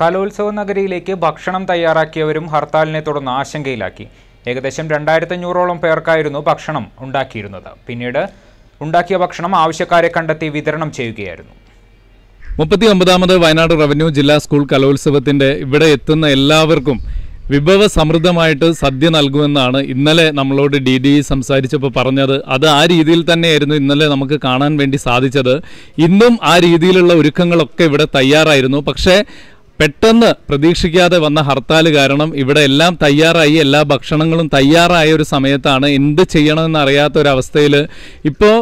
കലോത്സവ നഗരിയിലേക്ക് ഭക്ഷണം തയ്യാറാക്കിയവരും ഹർത്താലിനെ തുടർന്ന് ആശങ്കയിലാക്കി ഏകദേശം രണ്ടായിരത്തഞ്ഞൂറോളം പേർക്കായിരുന്നു ഭക്ഷണം ഉണ്ടാക്കിയിരുന്നത് പിന്നീട് ഉണ്ടാക്കിയ ഭക്ഷണം ആവശ്യക്കാരെ കണ്ടെത്തി വിതരണം ചെയ്യുകയായിരുന്നു മുപ്പത്തി ഒമ്പതാമത് വയനാട് റവന്യൂ ജില്ലാ സ്കൂൾ കലോത്സവത്തിന്റെ ഇവിടെ എത്തുന്ന എല്ലാവർക്കും വിഭവ സമൃദ്ധമായിട്ട് സദ്യ നൽകുമെന്നാണ് ഇന്നലെ നമ്മളോട് ഡി ഡി സംസാരിച്ചപ്പോൾ പറഞ്ഞത് അത് ആ രീതിയിൽ തന്നെയായിരുന്നു ഇന്നലെ നമുക്ക് കാണാൻ വേണ്ടി സാധിച്ചത് ഇന്നും ആ രീതിയിലുള്ള ഒരുക്കങ്ങളൊക്കെ ഇവിടെ തയ്യാറായിരുന്നു പക്ഷേ പെട്ടെന്ന് പ്രതീക്ഷിക്കാതെ വന്ന ഹർത്താൽ കാരണം ഇവിടെ എല്ലാം തയ്യാറായി എല്ലാ ഭക്ഷണങ്ങളും തയ്യാറായ ഒരു സമയത്താണ് എന്ത് ചെയ്യണമെന്നറിയാത്ത ഒരവസ്ഥയിൽ ഇപ്പോൾ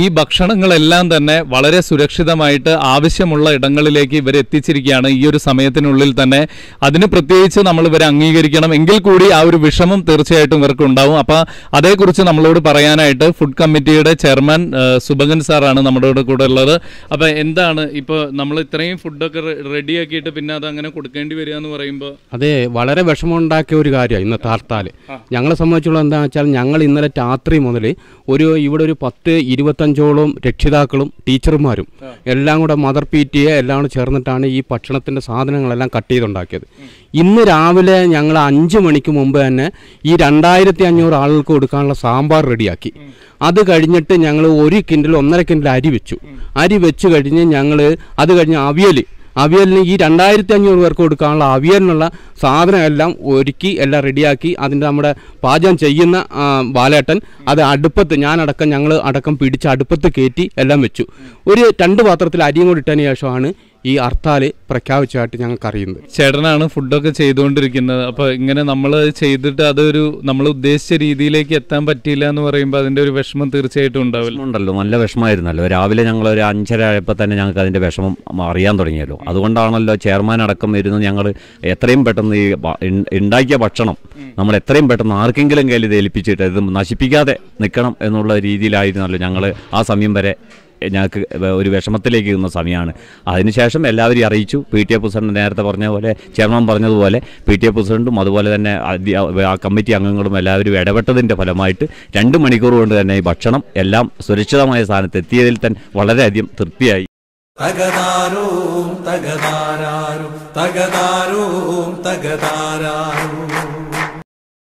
ഈ ഭക്ഷണങ്ങളെല്ലാം തന്നെ വളരെ സുരക്ഷിതമായിട്ട് ആവശ്യമുള്ള ഇടങ്ങളിലേക്ക് ഇവർ എത്തിച്ചിരിക്കുകയാണ് ഈ ഒരു സമയത്തിനുള്ളിൽ തന്നെ അതിന് പ്രത്യേകിച്ച് നമ്മൾ ഇവരെ അംഗീകരിക്കണം എങ്കിൽ കൂടി ആ ഒരു വിഷമം തീർച്ചയായിട്ടും ഇവർക്ക് ഉണ്ടാവും അപ്പൊ അതേക്കുറിച്ച് നമ്മളോട് പറയാനായിട്ട് ഫുഡ് കമ്മിറ്റിയുടെ ചെയർമാൻ സുഭകൻ സാറാണ് നമ്മുടെ കൂടെ ഉള്ളത് അപ്പോൾ എന്താണ് ഇപ്പൊ നമ്മൾ ഇത്രയും ഫുഡൊക്കെ റെഡിയാക്കിയിട്ട് പിന്നെ അത് അങ്ങനെ കൊടുക്കേണ്ടി വരിക എന്ന് പറയുമ്പോൾ അതെ വളരെ വിഷമമുണ്ടാക്കിയ ഒരു കാര്യമാണ് ഇന്നത്തെ ഹർത്താൽ ഞങ്ങളെ സംബന്ധിച്ചുള്ള എന്താണെന്ന് വെച്ചാൽ ഞങ്ങൾ ഇന്നലെ രാത്രി മുതൽ ഒരു ഇവിടെ ഒരു പത്ത് ഇരുപത്തി ഇരുപത്തഞ്ചോളം രക്ഷിതാക്കളും ടീച്ചർമാരും എല്ലാം കൂടെ മദർ പി ടി എ എല്ലാം കൂടെ ചേർന്നിട്ടാണ് ഈ ഭക്ഷണത്തിൻ്റെ സാധനങ്ങളെല്ലാം കട്ട് ചെയ്തുണ്ടാക്കിയത് ഇന്ന് രാവിലെ ഞങ്ങൾ അഞ്ച് മണിക്ക് മുമ്പ് തന്നെ ഈ രണ്ടായിരത്തി അഞ്ഞൂറ് ആളുകൾക്ക് കൊടുക്കാനുള്ള സാമ്പാർ റെഡിയാക്കി അത് കഴിഞ്ഞിട്ട് ഞങ്ങൾ ഒരു കിൻഡിൽ ഒന്നര കിൻഡിൽ അരി വെച്ചു അരി വെച്ച് കഴിഞ്ഞ് ഞങ്ങൾ അത് കഴിഞ്ഞ് അവിയൽ അവിയലിന് ഈ രണ്ടായിരത്തി അഞ്ഞൂറ് പേർക്ക് കൊടുക്കാനുള്ള അവിയലിനുള്ള സാധനമെല്ലാം ഒരുക്കി എല്ലാം റെഡിയാക്കി അതിൻ്റെ നമ്മുടെ പാചകം ചെയ്യുന്ന ബാലേട്ടൻ അത് അടുപ്പത്ത് ഞാനടക്കം ഞങ്ങൾ അടക്കം പിടിച്ച് അടുപ്പത്ത് കയറ്റി എല്ലാം വെച്ചു ഒരു രണ്ട് പാത്രത്തിൽ അരിയും കൂടി ഇട്ടതിന് ശേഷമാണ് ഈ ഹർത്താൽ പ്രഖ്യാപിച്ചതായിട്ട് ഞങ്ങൾക്ക് അറിയുന്നത് ചേട്ടനാണ് ഫുഡൊക്കെ ചെയ്തുകൊണ്ടിരിക്കുന്നത് അപ്പോൾ ഇങ്ങനെ നമ്മൾ ചെയ്തിട്ട് അതൊരു നമ്മൾ ഉദ്ദേശിച്ച രീതിയിലേക്ക് എത്താൻ പറ്റിയില്ല എന്ന് പറയുമ്പോൾ അതിൻ്റെ ഒരു വിഷമം തീർച്ചയായിട്ടും ഉണ്ടാവില്ല ഉണ്ടല്ലോ നല്ല വിഷമമായിരുന്നല്ലോ രാവിലെ ഞങ്ങൾ ഒരു അഞ്ചര ആയപ്പോൾ തന്നെ ഞങ്ങൾക്ക് അതിൻ്റെ വിഷമം അറിയാൻ തുടങ്ങിയല്ലോ അതുകൊണ്ടാണല്ലോ ചെയർമാൻ അടക്കം ഇരുന്ന് ഞങ്ങൾ എത്രയും പെട്ടെന്ന് ഈ ഉണ്ടാക്കിയ ഭക്ഷണം നമ്മൾ എത്രയും പെട്ടെന്ന് ആർക്കെങ്കിലും കയ്യിൽ ഏൽപ്പിച്ചിട്ട് ഇത് നശിപ്പിക്കാതെ നിൽക്കണം എന്നുള്ള രീതിയിലായിരുന്നല്ലോ ഞങ്ങൾ ആ സമയം വരെ ഞങ്ങൾക്ക് ഒരു വിഷമത്തിലേക്ക് നിന്ന സമയമാണ് അതിനുശേഷം എല്ലാവരെയും അറിയിച്ചു പി ടി എ പ്രസിഡന്റ് നേരത്തെ പറഞ്ഞ പോലെ ചെയർമാൻ പറഞ്ഞതുപോലെ പി ടി എ പ്രസിഡന്റും അതുപോലെ തന്നെ ആ കമ്മിറ്റി അംഗങ്ങളും എല്ലാവരും ഇടപെട്ടതിൻ്റെ ഫലമായിട്ട് രണ്ട് മണിക്കൂർ കൊണ്ട് തന്നെ ഈ ഭക്ഷണം എല്ലാം സുരക്ഷിതമായ സ്ഥാനത്ത് എത്തിയതിൽ തന്നെ വളരെയധികം തൃപ്തിയായി തകതാരും തകതാരും തകതാരും തകതാരും